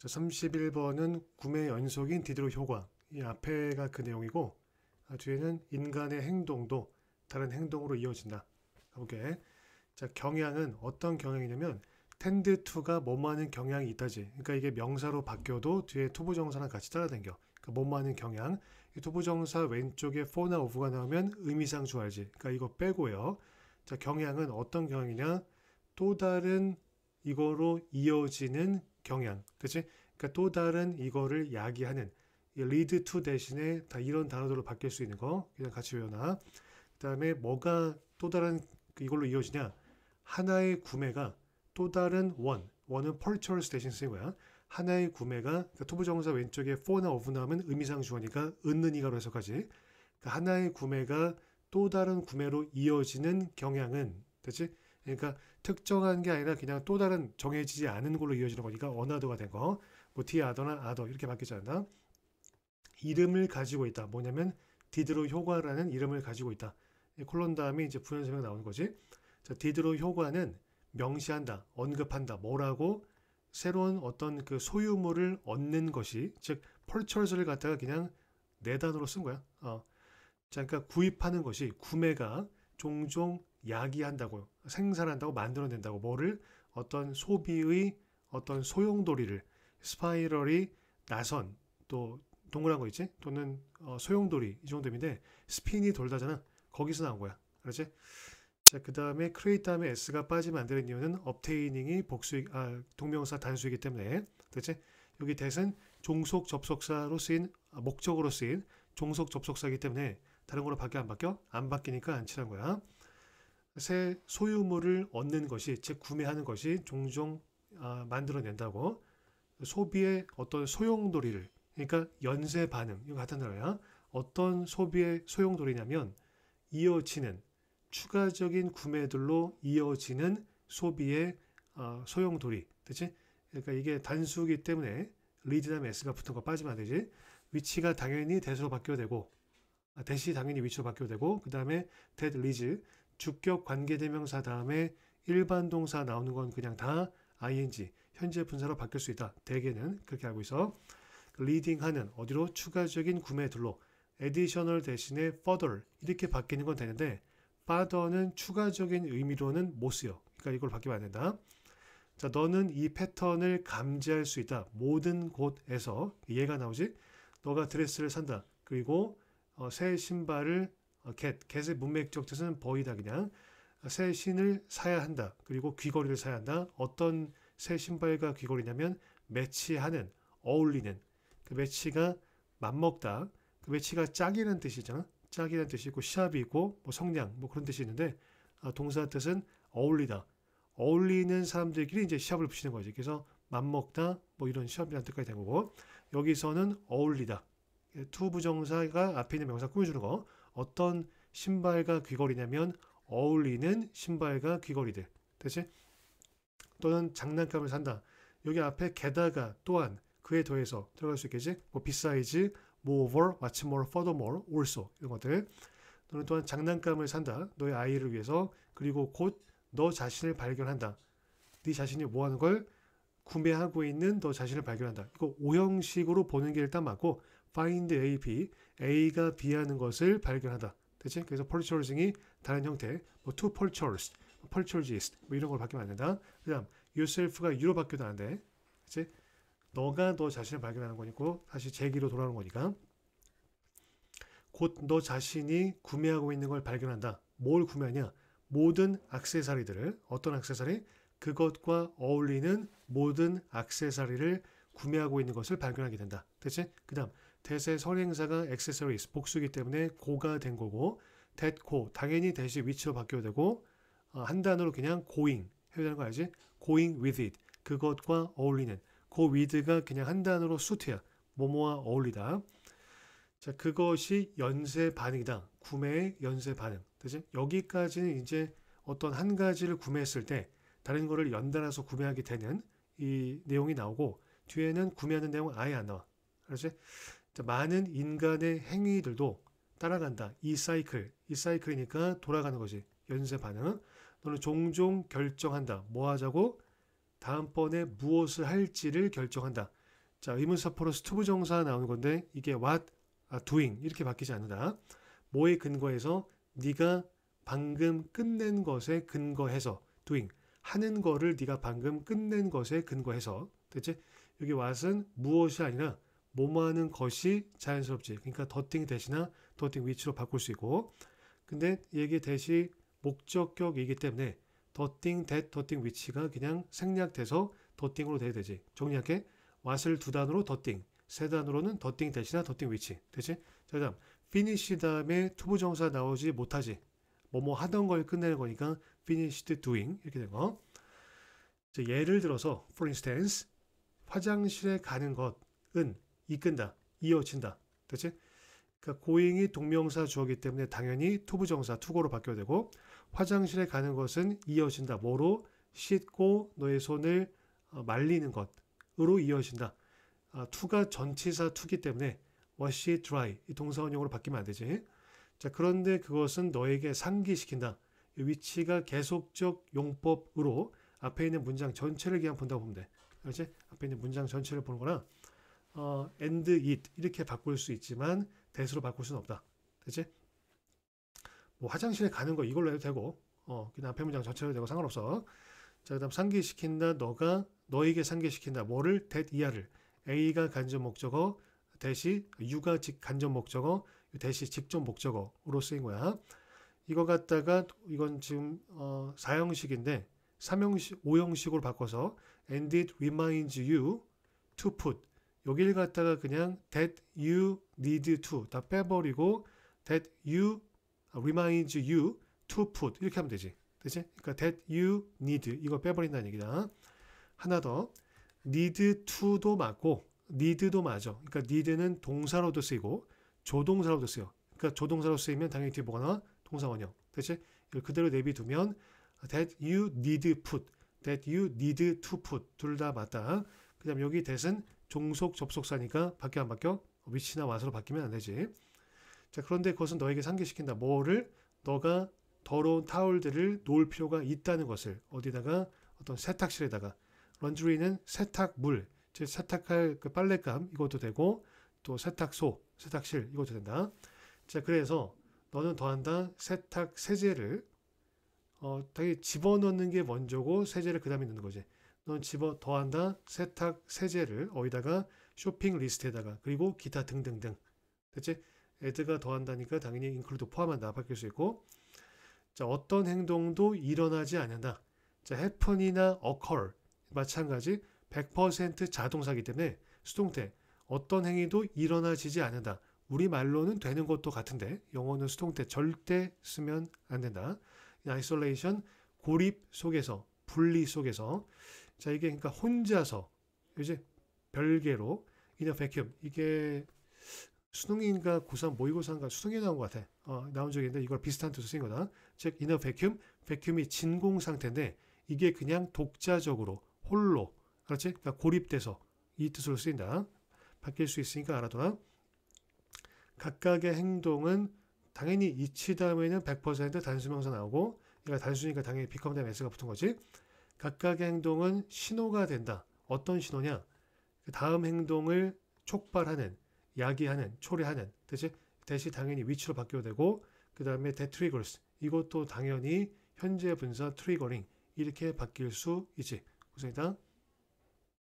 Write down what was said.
자, 31번은 구매 연속인 디드로 효과. 이 앞에가 그 내용이고 아, 뒤에는 인간의 행동도 다른 행동으로 이어진다. 가볼게. 자, 경향은 어떤 경향이냐면 텐드 투가 뭐하는 경향이 있다지. 그러니까 이게 명사로 바뀌어도 뒤에 투부정사랑 같이 따라댕겨. 그러니까 뭐하는 경향. 이 투부정사 왼쪽에 for나 of가 나오면 의미상 주알지. 그러니까 이거 빼고요. 자, 경향은 어떤 경향이냐? 또 다른 이거로 이어지는 경향. 그치? 그러니까 또 다른 이거를 야기하는 lead to 대신에 다 이런 단어들로 바뀔 수 있는 거 그냥 같이 외워놔. 그 다음에 뭐가 또 다른 그 이걸로 이어지냐? 하나의 구매가 또 다른 원. 원은 purchase 대신 쓰인 거야. 하나의 구매가 그러니까 토부정사 왼쪽에 for나 of나 하면 의미상 주어니까 은는 이가로 해석하지 그러니까 하나의 구매가 또 다른 구매로 이어지는 경향은 그치 그러니까 특정한 게 아니라 그냥 또 다른 정해지지 않은 걸로 이어지는 거니까 어나더가 된 거. 뭐디 아더나 아더 이렇게 바뀌지 않나. 이름을 가지고 있다. 뭐냐면 디드로 효과라는 이름을 가지고 있다. 콜론 다음에 이제 부연 설명 나오는 거지. 자, 디드로 효과는 명시한다, 언급한다, 뭐라고 새로운 어떤 그 소유물을 얻는 것이 즉 펄처스를 갖다가 그냥 네 단어로 쓴 거야. 어. 자, 그러니까 구입하는 것이 구매가 종종 야기한다고 요 생산한다고 만들어낸다고 뭐를 어떤 소비의 어떤 소용돌이를 스파이럴이 나선 또 동그란 거 있지 또는 어, 소용돌이 이 정도인데 스핀이 돌다잖아 거기서 나온 거야 알았지? 자그 다음에 크레이 다음에 s가 빠지면 안 되는 이유는 업테이닝이 복수 아 동명사 단수이기 때문에 그렇지? 여기 대신 종속 접속사로 쓰인 아, 목적으로 쓰인 종속 접속사이기 때문에 다른 거로 바뀌어 안 바뀌어? 안 바뀌니까 안 칠한 거야. 새 소유물을 얻는 것이, 즉 구매하는 것이 종종 아, 만들어낸다고 소비의 어떤 소용돌이를, 그러니까 연쇄 반응, 이거 같은 거어야 어떤 소비의 소용돌이냐면 이어지는 추가적인 구매들로 이어지는 소비의 어, 소용돌이, 그렇지? 그러니까 이게 단수기 때문에 리드나 매스가 붙은 거 빠지면 안 되지. 위치가 당연히 대수로 바뀌어야 되고 아, 대시 당연히 위치로 바뀌어 되고 그 다음에 that 리즈 주격 관계 대명사 다음에 일반 동사 나오는 건 그냥 다 ing 현재 분사로 바뀔 수 있다. 대개는 그렇게 알고 있어. 리딩하는 어디로 추가적인 구매 둘로 additional 대신에 further 이렇게 바뀌는 건 되는데 further는 추가적인 의미로는 못 쓰여. 그러니까 이걸 바뀌면 안 된다. 자, 너는 이 패턴을 감지할 수 있다. 모든 곳에서 얘가 나오지. 너가 드레스를 산다. 그리고 어, 새 신발을 어, 겟, 겟의 문맥적 뜻은 버이다 그냥 새 신을 사야 한다. 그리고 귀걸이를 사야 한다. 어떤 새 신발과 귀걸이냐면 매치하는, 어울리는. 그 매치가 맞먹다. 그 매치가 짝이라는 뜻이잖아. 짝이라는 뜻이 있고 시합이 있고 뭐성냥뭐 그런 뜻이 있는데 아, 동사 뜻은 어울리다. 어울리는 사람들끼리 이제 시합을 붙이는 거지. 그래서 맞먹다 뭐 이런 시합이라는 뜻까지 된 거고 여기서는 어울리다. 투 예, 부정사가 앞에 있는 명사 꾸며주는 거 어떤 신발과 귀걸이냐면 어울리는 신발과 귀걸이들 대신 또는 장난감을 산다 여기 앞에 게다가 또한 그에 더해서 들어갈 수 있겠지 뭐 besides, moreover, 뭐 much more, furthermore, also 이런 것들 너는 또한 장난감을 산다 너의 아이를 위해서 그리고 곧 너 자신을 발견한다 네 자신이 뭐 하는 걸 구매하고 있는 너 자신을 발견한다. 이거 오형식으로 보는 게 일단 맞고 find a b a가 b하는 것을 발견하다. 대체 그래서 purchasing이 다른 형태 뭐 to purchase, 뭐 purchasist 뭐 이런 걸 바뀌면 안 된다. 그다음 yourself가 you로 바뀌어도 안 돼. 그치? 너가 너 자신을 발견하는 거니까 다시 제기로 돌아오는 거니까 곧 너 자신이 구매하고 있는 걸 발견한다. 뭘 구매하냐? 모든 악세사리들을 어떤 악세사리? 그것과 어울리는 모든 악세사리를 구매하고 있는 것을 발견하게 된다. 대체 그다음 대세 선행사가 액세서리스 복수기 때문에 고가 된 거고 대코 당연히 대시 위치로 바뀌어야 되고 어, 한 단어로 그냥 going 해야 되는 거 알지? going with it 그것과 어울리는 고 그 with가 그냥 한 단어로 수트야 뭐뭐와 어울리다 자 그것이 연쇄 반응이다 구매의 연쇄 반응 되지? 여기까지는 이제 어떤 한 가지를 구매했을 때 다른 거를 연달아서 구매하게 되는 이 내용이 나오고 뒤에는 구매하는 내용 아예 안 나와 알지? 많은 인간의 행위들도 따라간다. 이 사이클. 이 사이클이니까 돌아가는 거지. 연쇄 반응. 너는 종종 결정한다. 뭐 하자고? 다음번에 무엇을 할지를 결정한다. 자, 의문사포로 스투브 정사 나오는 건데 이게 what, 아, doing 이렇게 바뀌지 않는다. 뭐에 근거해서 네가 방금 끝낸 것에 근거해서 doing 하는 거를 네가 방금 끝낸 것에 근거해서 대체 여기 what은 무엇이 아니라 뭐뭐하는 것이 자연스럽지. 그러니까 더팅 대신에 더팅 위치로 바꿀 수 있고 근데 얘기 대시 목적격이기 때문에 더팅 대 더팅 위치가 그냥 생략돼서 더팅으로 돼야 되지. 정리할게. 왓을 두 단으로 더팅, 세 단으로는 더팅 대신에 더팅 위치. 되지? 자, 다음 피니시 다음에 투부 정사 나오지 못하지. 뭐뭐 하던 걸 끝내는 거니까 finished doing 이렇게 된 거. 예를 들어서 for instance 화장실에 가는 것은 이끈다, 이어진다그치 그러니까 고잉이 동명사 주어기 때문에 당연히 투부정사 투고로 바뀌어야 되고 화장실에 가는 것은 이어진다. 뭐로 씻고 너의 손을 어, 말리는 것으로 이어진다. 아, 투가 전치사 투기 때문에 wash it dry 이 동사원형으로 바뀌면 안 되지. 자 그런데 그것은 너에게 상기시킨다. 위치가 계속적 용법으로 앞에 있는 문장 전체를 그냥 본다고 보면 돼. 알지? 앞에 있는 문장 전체를 보는거랑 어, and it 이렇게 바꿀 수 있지만 대수로 바꿀 수는 없다. 됐지? 뭐 화장실에 가는 거 이걸로 해도 되고 어, 그냥 앞에 문장 전체로 되고 상관없어. 자, 그다음 상기시킨다. 너가 너에게 상기시킨다. 뭐를 that 이하를 A가 간접 목적어 대시 U가 직 간접 목적어 대시 직접 목적어로 쓰인 거야. 이거 갖다가 이건 지금 어, 4형식인데 3형식, 5형식으로 바꿔서 and it reminds you to put 여기를 갖다가 그냥 that you need to 다 빼버리고 that you r e m i n d you to put 이렇게 하면 되지. 되지? 그러니까 that you need 이거 빼버린다는 얘기다. 하나 더 need to도 맞고 need도 맞아. 그러니까 need는 동사로도 쓰이고 조동사로도 쓰여. 그러니까 조동사로 쓰이면 당연히 뒤에 뭐가 나 동사 원형. 대체 이걸 그대로 내비두면 that you need put, that you need to put 둘 다 맞다. 그다음 여기 that은 종속 접속사니까 바뀌어 안 바뀌어? 위치나 와서로 바뀌면 안 되지. 자, 그런데 그것은 너에게 상기시킨다. 뭐를? 너가 더러운 타월들을 놓을 필요가 있다는 것을 어디다가 어떤 세탁실에다가 런쥬리는 세탁물, 즉 세탁할 그 빨랫감 이것도 되고 또 세탁소, 세탁실 이것도 된다. 자, 그래서 너는 더한다 세탁 세제를 어, 당연히 집어넣는 게 먼저고 세제를 그 다음에 넣는 거지. 넌 집어 더한다. 세탁, 세제를 어디다가 쇼핑 리스트에다가 그리고 기타 등등등. 대체 에드가 더한다니까 당연히 인클루드 포함한다 바뀔 수 있고 자 어떤 행동도 일어나지 않는다. 자해 a p 이나 어컬 마찬가지 100% 자동사기 때문에 수동태 어떤 행위도 일어나지지 않는다. 우리말로는 되는 것도 같은데 영어는 수동태 절대 쓰면 안 된다. 아이솔레이션 고립 속에서 분리 속에서 자 이게 그러니까 혼자서 이제 별개로 이제 백큐 이게 수능인가 고3 모의고사인가 뭐 수능에 나온 것 같아. 어, 나온 적이 있는데 이걸 비슷한 뜻으로 쓴 거다. 즉 이너 백큐 백큐이 진공 상태인데 이게 그냥 독자적으로 홀로 그렇지? 그러니까 고립돼서 이 뜻으로 쓰인다. 바뀔 수 있으니까 알아둬라. 각각의 행동은 당연히 이치다음에는100% 단수명사 나오고 그러니까 단순히니까 당연히 비 e c o m 에 s가 붙은 거지. 각각의 행동은 신호가 된다. 어떤 신호냐? 그 다음 행동을 촉발하는, 야기하는, 초래하는. 대체 대신 당연히 위치로 바뀌어야 되고, 그 다음에 the triggers. 이것도 당연히 현재 분사 트리거링 이렇게 바뀔 수 있지. 고생이다.